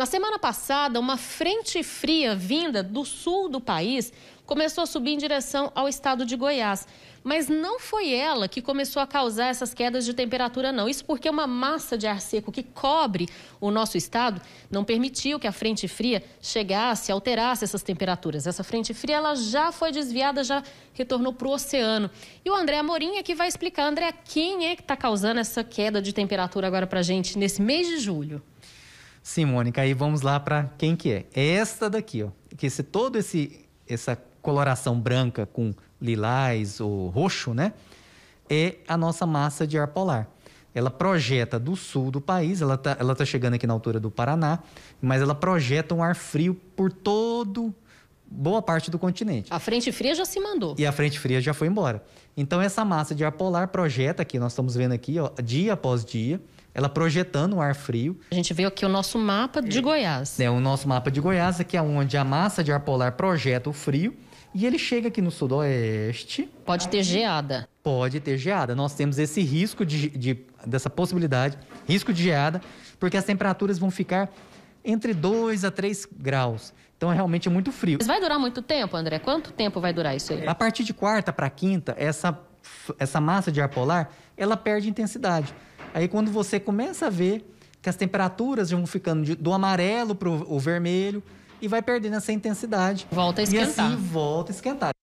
Na semana passada, uma frente fria vinda do sul do país começou a subir em direção ao estado de Goiás. Mas não foi ela que começou a causar essas quedas de temperatura, não. Isso porque uma massa de ar seco que cobre o nosso estado não permitiu que a frente fria chegasse, alterasse essas temperaturas. Essa frente fria ela já foi desviada, já retornou para o oceano. E o André Amorim é que vai explicar, André, quem é que está causando essa queda de temperatura agora para a gente nesse mês de julho. Sim, Mônica, aí vamos lá para quem que é. É esta daqui, ó. Que esse, todo esse essa coloração branca com lilás ou roxo, né? É a nossa massa de ar polar. Ela projeta do sul do país, ela tá, ela tá chegando aqui na altura do Paraná, mas ela projeta um ar frio por todo boa parte do continente. A frente fria já se mandou. E a frente fria já foi embora. Então essa massa de ar polar projeta aqui, nós estamos vendo aqui, ó, dia após dia, ela projetando o ar frio. A gente vê aqui o nosso mapa de é. Goiás. É, o nosso mapa de Goiás, aqui é onde a massa de ar polar projeta o frio e ele chega aqui no sudoeste. Pode ter geada. Pode ter geada. Nós temos esse risco de, de, dessa possibilidade, risco de geada, porque as temperaturas vão ficar entre 2 a 3 graus. Então é realmente muito frio. Mas vai durar muito tempo, André? Quanto tempo vai durar isso aí? A partir de quarta para quinta, essa, essa massa de ar polar, ela perde intensidade. Aí quando você começa a ver que as temperaturas vão ficando de, do amarelo para o vermelho e vai perdendo essa intensidade. Volta a esquentar. E assim volta a esquentar.